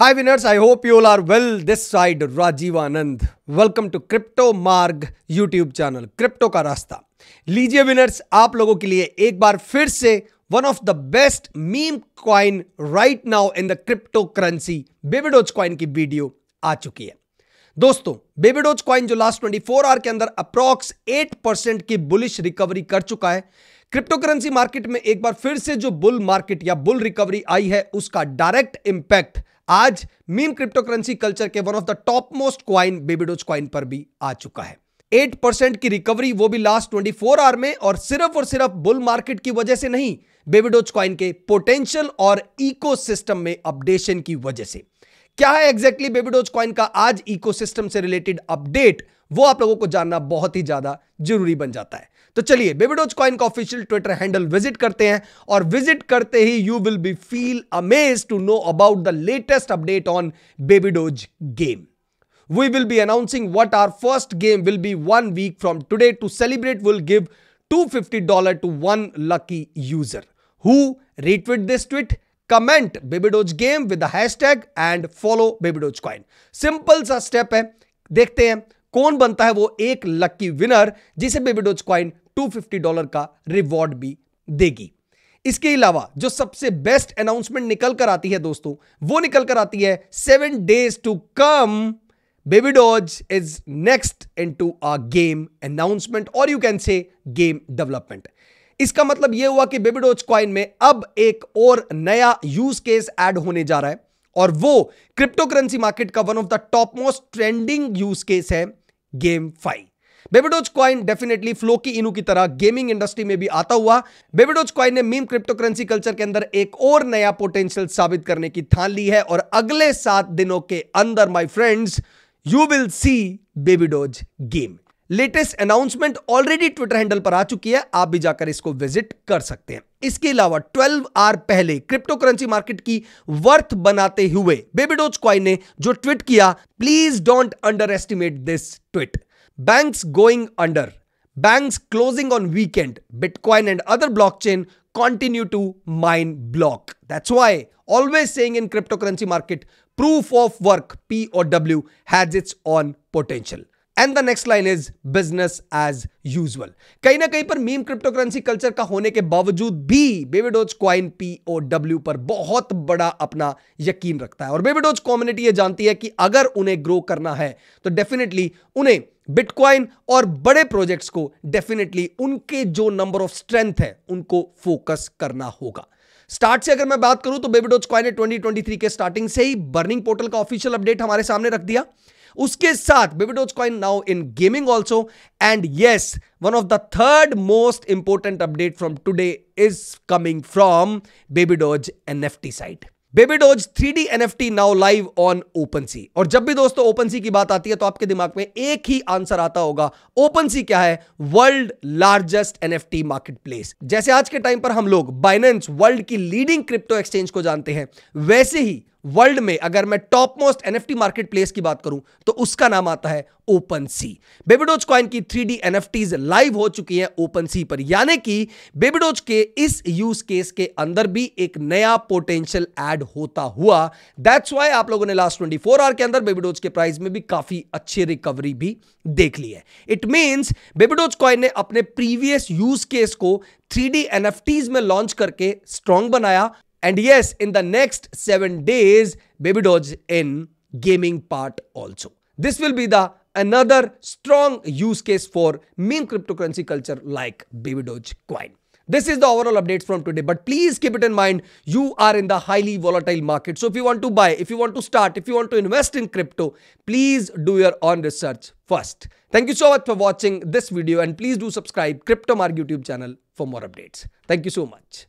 Hi winners, I hope you all are well. This side Rajiv Anand. Welcome to Crypto Marg YouTube channel. Crypto का रास्ता लीजिए winners आप लोगों के लिए एक बार फिर से one of the best meme coin right now in the crypto currency BabyDoge coin की वीडियो आ चुकी है दोस्तों बेबेडोज कॉइन जो लास्ट 24 आवर के अंदर अप्रॉक्स 8 परसेंट की बुलिश रिकवरी कर चुका है क्रिप्टो करेंसी मार्केट में एक बार फिर से जो बुल मार्केट या बुल रिकवरी आई है उसका डायरेक्ट इंपैक्ट आज मीम क्रिप्टो करेंसी कल्चर के one of the top most coin BabyDoge coin पर भी आ चुका है 8% की रिकवरी वो भी लास्ट 24 आवर में और सिर्फ और सिर्फ बुल मार्केट की वजह से नहीं बेबीडोज क्वाइन के पोटेंशियल और इकोसिस्टम में अपडेशन की वजह से क्या है एग्जैक्टली बेबी डोज कॉइन का आज इकोसिस्टम से रिलेटेड अपडेट वो आप लोगों को जानना बहुत ही ज्यादा जरूरी बन जाता है तो चलिए बेबीडोज कॉइन का ऑफिशियल ट्विटर हैंडल विजिट करते हैं और विजिट करते ही you will be feel amaze to know about the latest update on BabyDoge doge game we will be announcing what our first game will be one week from today. To celebrate, we'll give dollar to one lucky user who retweet this tweet comment BabyDoge game with hashtag and follow BabyDoge coin simple सा step है देखते हैं कौन बनता है वो एक lucky winner जिसे बेबीडोज कॉइन 250 डॉलर का रिवॉर्ड भी देगी इसके अलावा जो सबसे बेस्ट अनाउंसमेंट निकल कर आती है दोस्तों वो निकल कर आती है seven days to come BabyDoge is next into a game announcement और you can say game development इसका मतलब यह हुआ कि बेबीडोज क्वाइन में अब एक और नया यूज केस एड होने जा रहा है और वो क्रिप्टो करेंसी मार्केट का one of the top most trending use case है game five Baby Doge coin definitely Floki Inu की तरह गेमिंग इंडस्ट्री में भी आता हुआ बेबीडोज क्वाइन ने मीम क्रिप्टो करेंसी कल्चर के अंदर एक और नया पोटेंशियल साबित करने की ठान ली है और अगले सात दिनों के अंदर my friends you will see Baby Doge game latest announcement already Twitter handle पर आ चुकी है आप भी जाकर इसको विजिट कर सकते हैं इसके अलावा 12 आर पहले क्रिप्टो करेंसी मार्केट की वर्थ बनाते हुए बेबीडोज क्वाइन ने जो ट्वीट किया please don't under estimate this tweet bank going under bank closing on weekend bitcoin and other blockchain continue to mine block. That's why always saying crypto currency market proof of work P O W has its own potential and the next line is business as usual कहीं ना कहीं पर meme crypto currency culture का होने के बावजूद भी Baby Doge coin P O W पर बहुत बड़ा अपना यकीन रखता है और बेबीडोज कम्युनिटी यह जानती है कि अगर उन्हें ग्रो करना है तो डेफिनेटली उन्हें बिटकॉइन और बड़े प्रोजेक्ट्स को डेफिनेटली उनके जो नंबर ऑफ स्ट्रेंथ है उनको फोकस करना होगा स्टार्ट से अगर मैं बात करूं तो बेबीडोज क्वाइन ने 2023 के स्टार्टिंग से ही बर्निंग पोर्टल का ऑफिशियल अपडेट हमारे सामने रख दिया उसके साथ Baby Doge coin now in gaming also and yes one of the third most important update from today is coming from Baby Doge N F T site Baby Doge three D N F T now live on OpenSea और जब भी दोस्तों open सी की बात आती है तो आपके दिमाग में एक ही आंसर आता होगा ओपन सी क्या है world largest N F T market place जैसे आज के टाइम पर हम लोग बाइनेंस वर्ल्ड की लीडिंग क्रिप्टो एक्सचेंज को जानते हैं वैसे ही वर्ल्ड में अगर मैं top most NFT market place की बात करूं तो उसका नाम आता है ओपन सी बेबीडोज कॉइन की थ्री डी एन लाइव हो चुकी हैं ओपन सी पर यानी कि बेबीडोज के इस यूज केस के अंदर भी एक नया पोटेंशियल ऐड होता हुआ दैट्स वाई आप लोगों ने लास्ट फोर आवर के अंदर बेबीडोज के प्राइस में भी काफी अच्छी रिकवरी भी देख ली है इट मीनस बेबीडोज कॉइन ने अपने प्रीवियस यूज केस को थ्री डी में लॉन्च करके स्ट्रॉन्ग बनाया And yes, in the next 7 days, Baby Doge in gaming part also. This will be the another strong use case for meme cryptocurrency culture like Baby Doge coin. This is the overall updates from today, but please keep it in mind, you are in the highly volatile market. So if you want to buy, if you want to start, if you want to invest in crypto, please do your own research first. Thank you so much for watching this video and please do subscribe Crypto Mark YouTube channel for more updates. Thank you so much.